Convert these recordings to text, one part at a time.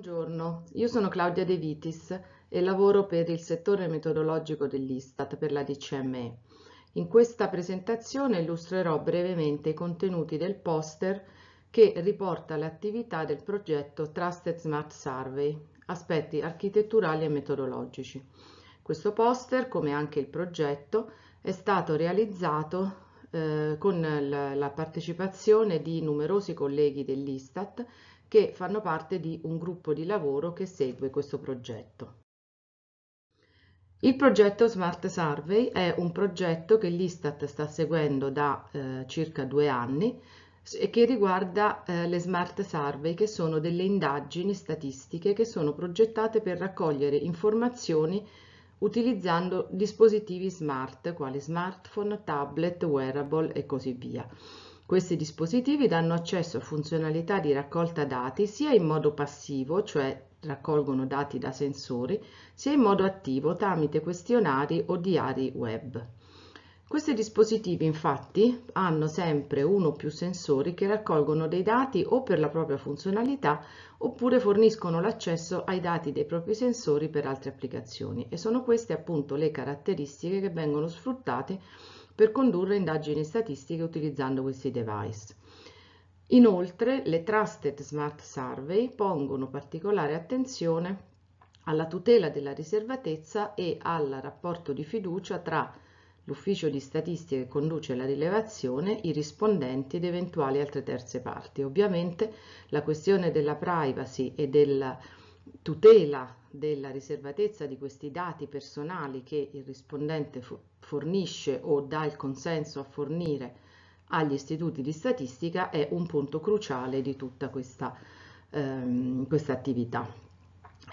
Buongiorno, io sono Claudia De Vitis e lavoro per il settore metodologico dell'Istat per la DCME. In questa presentazione illustrerò brevemente i contenuti del poster che riporta le attività del progetto Trusted Smart Survey, aspetti architetturali e metodologici. Questo poster, come anche il progetto, è stato realizzato eh, con la, la partecipazione di numerosi colleghi dell'Istat che fanno parte di un gruppo di lavoro che segue questo progetto. Il progetto Smart Survey è un progetto che l'Istat sta seguendo da eh, circa due anni e che riguarda eh, le Smart Survey, che sono delle indagini statistiche che sono progettate per raccogliere informazioni utilizzando dispositivi smart, quali smartphone, tablet, wearable e così via. Questi dispositivi danno accesso a funzionalità di raccolta dati sia in modo passivo, cioè raccolgono dati da sensori, sia in modo attivo tramite questionari o diari web. Questi dispositivi infatti hanno sempre uno o più sensori che raccolgono dei dati o per la propria funzionalità oppure forniscono l'accesso ai dati dei propri sensori per altre applicazioni e sono queste appunto le caratteristiche che vengono sfruttate per condurre indagini statistiche utilizzando questi device. Inoltre le Trusted Smart Survey pongono particolare attenzione alla tutela della riservatezza e al rapporto di fiducia tra l'ufficio di statistica che conduce la rilevazione, i rispondenti ed eventuali altre terze parti. Ovviamente la questione della privacy e della tutela della riservatezza di questi dati personali che il rispondente fornisce o dà il consenso a fornire agli istituti di statistica è un punto cruciale di tutta questa, ehm, questa attività.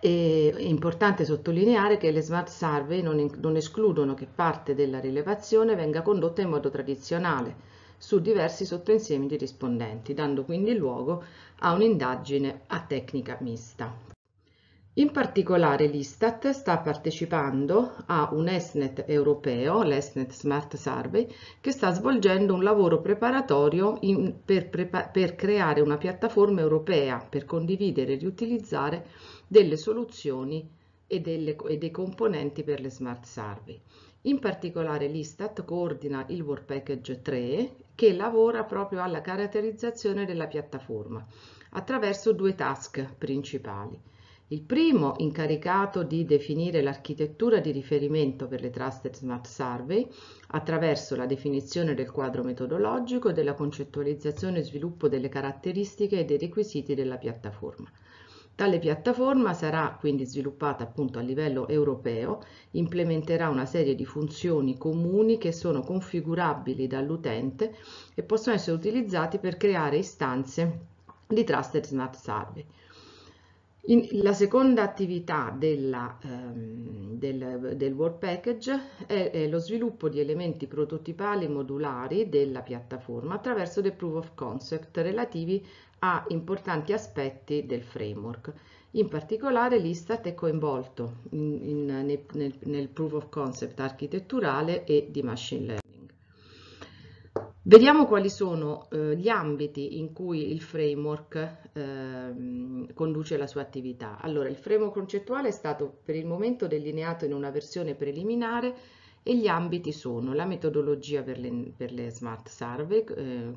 è importante sottolineare che le smart survey non, non escludono che parte della rilevazione venga condotta in modo tradizionale su diversi sottoinsiemi di rispondenti, dando quindi luogo a un'indagine a tecnica mista. In particolare l'Istat sta partecipando a un ESNET europeo, l'ESNET Smart Survey, che sta svolgendo un lavoro preparatorio in, per, prepa per, creare una piattaforma europea per condividere e riutilizzare delle soluzioni e, delle, e dei componenti per le Smart Survey. In particolare l'Istat coordina il Work Package 3 che lavora proprio alla caratterizzazione della piattaforma attraverso due task principali il primo incaricato di definire l'architettura di riferimento per le Trusted Smart Survey attraverso la definizione del quadro metodologico e della concettualizzazione e sviluppo delle caratteristiche e dei requisiti della piattaforma. Tale piattaforma sarà quindi sviluppata appunto a livello europeo, implementerà una serie di funzioni comuni che sono configurabili dall'utente e possono essere utilizzati per creare istanze di Trusted Smart Survey. In, la seconda attività della, ehm, del, del Work Package è, è, lo sviluppo di elementi prototipali modulari della piattaforma attraverso dei proof of concept relativi a importanti aspetti del framework. In particolare l'Istat è coinvolto in, in, nel, nel proof of concept architetturale e di machine learning. Vediamo quali sono eh, gli ambiti in cui il framework eh, conduce la sua attività. Allora, il framework concettuale è stato per il momento delineato in una versione preliminare e gli ambiti sono la metodologia per le, per le smart survey eh,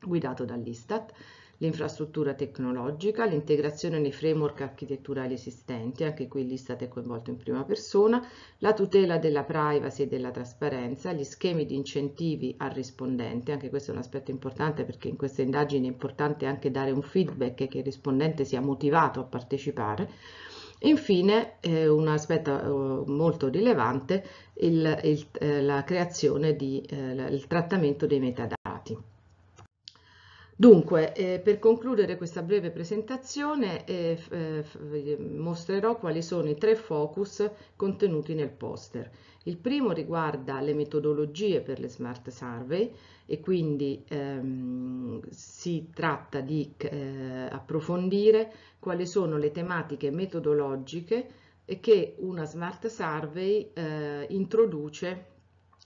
guidato dall'Istat, l'infrastruttura tecnologica, l'integrazione nei framework architetturali esistenti, anche qui l'Istat è coinvolto in prima persona, la tutela della privacy e della trasparenza, gli schemi di incentivi al rispondente, anche questo è un aspetto importante perché in queste indagini è importante anche dare un feedback e che il rispondente sia motivato a partecipare. Infine, eh, un aspetto eh, molto rilevante, il, il, eh, la creazione di, eh, il trattamento dei metadati. Dunque, eh, per concludere questa breve presentazione eh, eh, eh, mostrerò quali sono i tre focus contenuti nel poster. Il primo riguarda le metodologie per le smart survey e quindi ehm, si tratta di eh, approfondire quali sono le tematiche metodologiche che una smart survey eh, introduce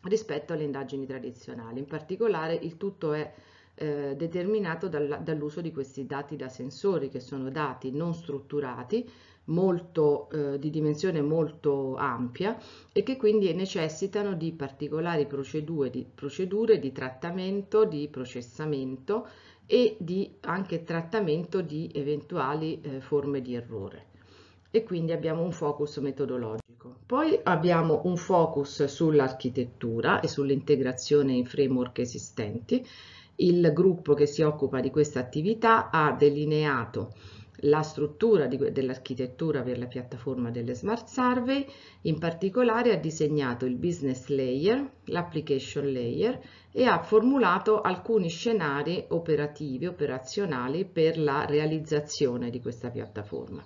rispetto alle indagini tradizionali. In particolare il tutto è eh, determinato dal, dall'uso di questi dati da sensori che sono dati non strutturati, molto, eh, di dimensione molto ampia e che quindi necessitano di particolari procedure di, procedure di trattamento, di processamento e di anche trattamento di eventuali eh, forme di errore e quindi abbiamo un focus metodologico. Poi abbiamo un focus sull'architettura e sull'integrazione in framework esistenti il gruppo che si occupa di questa attività ha delineato la struttura dell'architettura per la piattaforma delle Smart Survey, in particolare ha disegnato il business layer, l'application layer e ha formulato alcuni scenari operativi, operazionali per la realizzazione di questa piattaforma.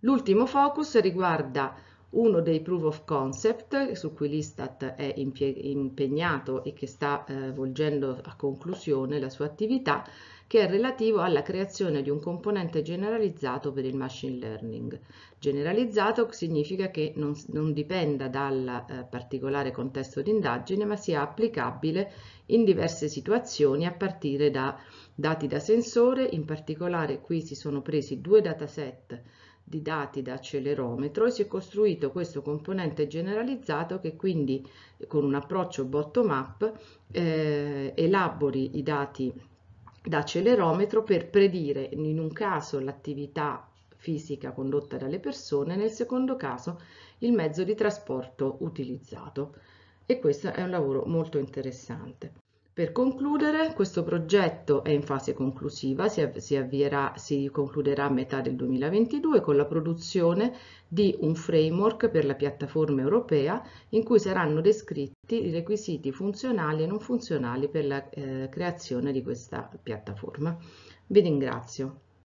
L'ultimo focus riguarda uno dei proof of concept su cui l'Istat è impegnato e che sta eh, volgendo a conclusione la sua attività, che è relativo alla creazione di un componente generalizzato per il machine learning. Generalizzato significa che non, non dipenda dal eh, particolare contesto di indagine, ma sia applicabile in diverse situazioni a partire da dati da sensore, in particolare qui si sono presi due dataset di dati da accelerometro e si è costruito questo componente generalizzato che quindi con un approccio bottom up eh, elabori i dati da accelerometro per predire in un caso l'attività fisica condotta dalle persone, nel secondo caso il mezzo di trasporto utilizzato. E questo è un lavoro molto interessante. Per concludere, questo progetto è in fase conclusiva, si, si, avvierà, si concluderà a metà del 2022 con la produzione di un framework per la piattaforma europea in cui saranno descritti i requisiti funzionali e non funzionali per la eh, creazione di questa piattaforma. Vi ringrazio.